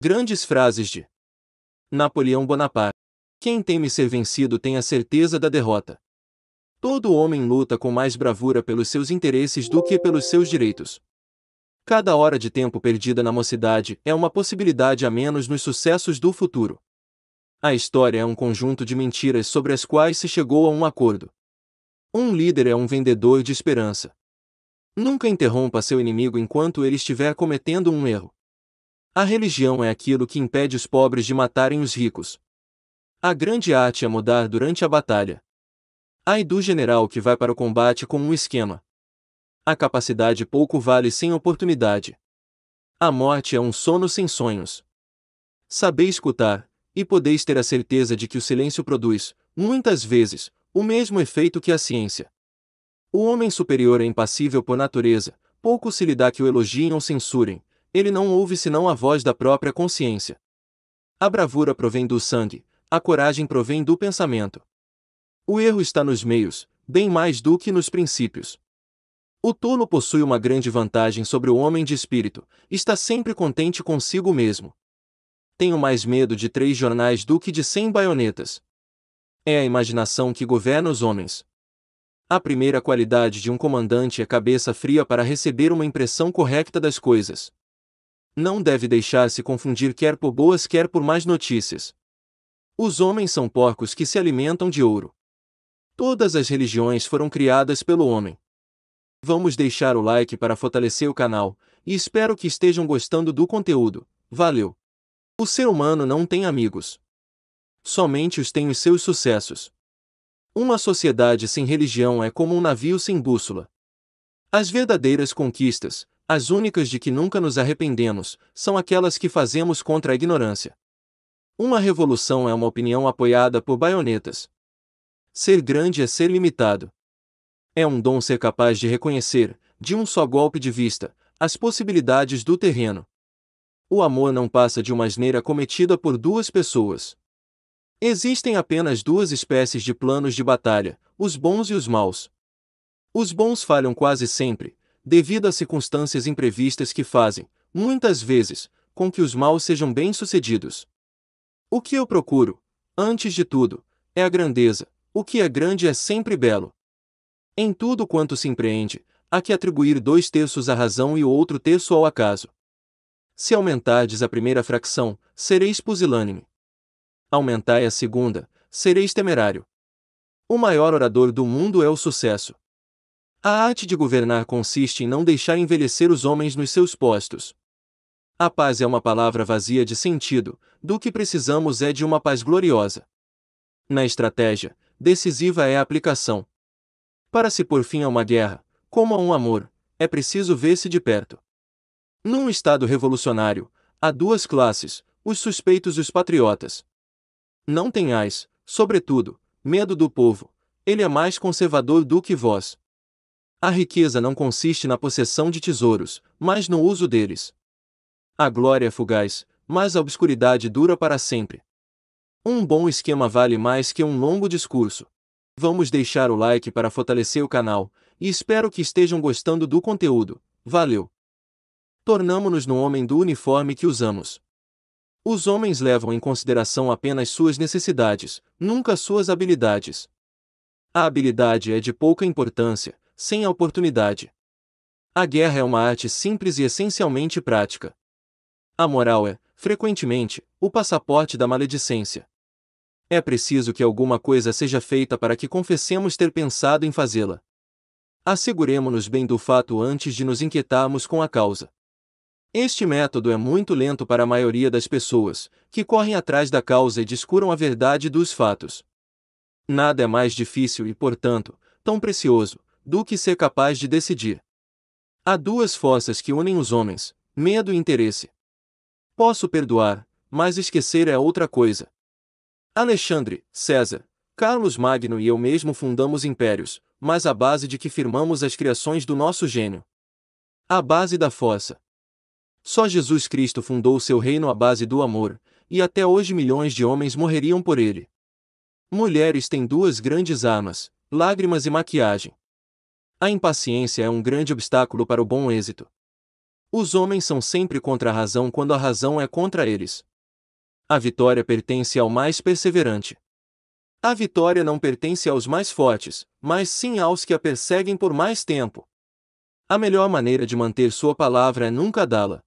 Grandes frases de Napoleão Bonaparte. Quem teme ser vencido tem a certeza da derrota. Todo homem luta com mais bravura pelos seus interesses do que pelos seus direitos. Cada hora de tempo perdida na mocidade é uma possibilidade a menos nos sucessos do futuro. A história é um conjunto de mentiras sobre as quais se chegou a um acordo. Um líder é um vendedor de esperança. Nunca interrompa seu inimigo enquanto ele estiver cometendo um erro. A religião é aquilo que impede os pobres de matarem os ricos. A grande arte é mudar durante a batalha. Ai do general que vai para o combate com um esquema. A capacidade pouco vale sem oportunidade. A morte é um sono sem sonhos. Saber escutar, e podeis ter a certeza de que o silêncio produz, muitas vezes, o mesmo efeito que a ciência. O homem superior é impassível por natureza, pouco se lhe dá que o elogiem ou censurem, ele não ouve senão a voz da própria consciência. A bravura provém do sangue, a coragem provém do pensamento. O erro está nos meios, bem mais do que nos princípios. O tolo possui uma grande vantagem sobre o homem de espírito, está sempre contente consigo mesmo. Tenho mais medo de três jornais do que de cem baionetas. É a imaginação que governa os homens. A primeira qualidade de um comandante é cabeça fria para receber uma impressão correta das coisas não deve deixar-se confundir quer por boas quer por más notícias. Os homens são porcos que se alimentam de ouro. Todas as religiões foram criadas pelo homem. Vamos deixar o like para fortalecer o canal, e espero que estejam gostando do conteúdo. Valeu! O ser humano não tem amigos. Somente os tem os seus sucessos. Uma sociedade sem religião é como um navio sem bússola. As verdadeiras conquistas, as únicas de que nunca nos arrependemos, são aquelas que fazemos contra a ignorância. Uma revolução é uma opinião apoiada por baionetas. Ser grande é ser limitado. É um dom ser capaz de reconhecer, de um só golpe de vista, as possibilidades do terreno. O amor não passa de uma asneira cometida por duas pessoas. Existem apenas duas espécies de planos de batalha, os bons e os maus. Os bons falham quase sempre, devido a circunstâncias imprevistas que fazem, muitas vezes, com que os maus sejam bem-sucedidos. O que eu procuro, antes de tudo, é a grandeza, o que é grande é sempre belo. Em tudo quanto se empreende, há que atribuir dois terços à razão e o outro terço ao acaso. Se aumentardes a primeira fração, sereis pusilânime. Aumentai a segunda, sereis temerário. O maior orador do mundo é o sucesso. A arte de governar consiste em não deixar envelhecer os homens nos seus postos. A paz é uma palavra vazia de sentido, do que precisamos é de uma paz gloriosa. Na estratégia, decisiva é a aplicação. Para se pôr fim a uma guerra, como a um amor, é preciso ver-se de perto. Num Estado revolucionário, há duas classes, os suspeitos e os patriotas. Não tenhais, sobretudo, medo do povo, ele é mais conservador do que vós. A riqueza não consiste na possessão de tesouros, mas no uso deles. A glória é fugaz, mas a obscuridade dura para sempre. Um bom esquema vale mais que um longo discurso. Vamos deixar o like para fortalecer o canal, e espero que estejam gostando do conteúdo. Valeu! Tornamo-nos no homem do uniforme que usamos. Os homens levam em consideração apenas suas necessidades, nunca suas habilidades. A habilidade é de pouca importância, sem a oportunidade. A guerra é uma arte simples e essencialmente prática. A moral é, frequentemente, o passaporte da maledicência. É preciso que alguma coisa seja feita para que confessemos ter pensado em fazê-la. Asseguremos nos bem do fato antes de nos inquietarmos com a causa. Este método é muito lento para a maioria das pessoas, que correm atrás da causa e descuram a verdade dos fatos. Nada é mais difícil e, portanto, tão precioso, do que ser capaz de decidir. Há duas forças que unem os homens: medo e interesse. Posso perdoar, mas esquecer é outra coisa. Alexandre, César, Carlos Magno e eu mesmo fundamos impérios, mas a base de que firmamos as criações do nosso gênio. A base da força. Só Jesus Cristo fundou seu reino à base do amor, e até hoje milhões de homens morreriam por ele. Mulheres têm duas grandes armas: lágrimas e maquiagem. A impaciência é um grande obstáculo para o bom êxito. Os homens são sempre contra a razão quando a razão é contra eles. A vitória pertence ao mais perseverante. A vitória não pertence aos mais fortes, mas sim aos que a perseguem por mais tempo. A melhor maneira de manter sua palavra é nunca dá-la.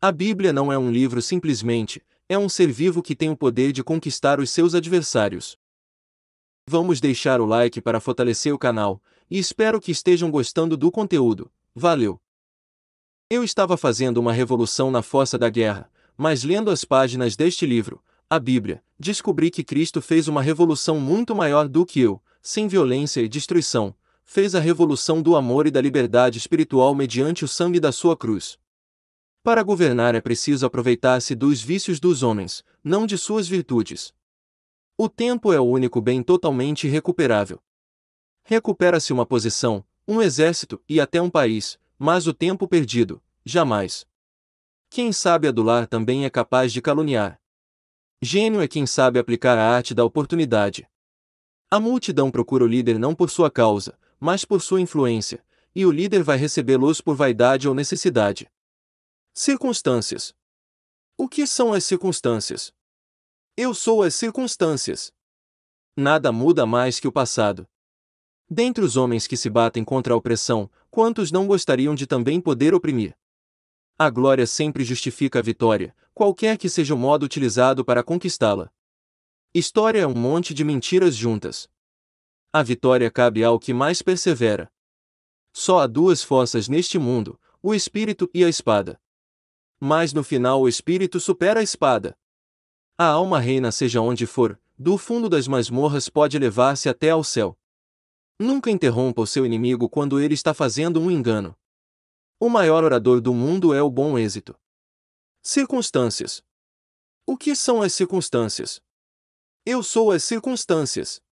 A Bíblia não é um livro simplesmente, é um ser vivo que tem o poder de conquistar os seus adversários. Vamos deixar o like para fortalecer o canal e espero que estejam gostando do conteúdo. Valeu! Eu estava fazendo uma revolução na fossa da guerra, mas lendo as páginas deste livro, a Bíblia, descobri que Cristo fez uma revolução muito maior do que eu, sem violência e destruição, fez a revolução do amor e da liberdade espiritual mediante o sangue da sua cruz. Para governar é preciso aproveitar-se dos vícios dos homens, não de suas virtudes. O tempo é o único bem totalmente recuperável. Recupera-se uma posição, um exército e até um país, mas o tempo perdido, jamais. Quem sabe adular também é capaz de caluniar. Gênio é quem sabe aplicar a arte da oportunidade. A multidão procura o líder não por sua causa, mas por sua influência, e o líder vai recebê-los por vaidade ou necessidade. Circunstâncias. O que são as circunstâncias? Eu sou as circunstâncias. Nada muda mais que o passado. Dentre os homens que se batem contra a opressão, quantos não gostariam de também poder oprimir? A glória sempre justifica a vitória, qualquer que seja o modo utilizado para conquistá-la. História é um monte de mentiras juntas. A vitória cabe ao que mais persevera. Só há duas forças neste mundo, o espírito e a espada. Mas no final o espírito supera a espada. A alma reina seja onde for, do fundo das masmorras pode elevar-se até ao céu. Nunca interrompa o seu inimigo quando ele está fazendo um engano. O maior orador do mundo é o bom êxito. Circunstâncias. O que são as circunstâncias? Eu sou as circunstâncias.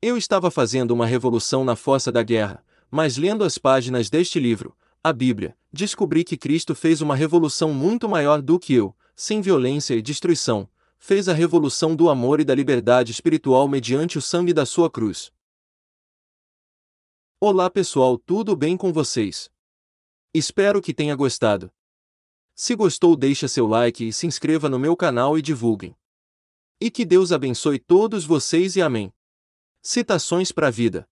Eu estava fazendo uma revolução na força da guerra, mas lendo as páginas deste livro, a Bíblia, descobri que Cristo fez uma revolução muito maior do que eu, sem violência e destruição, fez a revolução do amor e da liberdade espiritual mediante o sangue da sua cruz. Olá pessoal, tudo bem com vocês? Espero que tenha gostado. Se gostou, deixa seu like e se inscreva no meu canal e divulguem. E que Deus abençoe todos vocês e amém. Citações para a vida.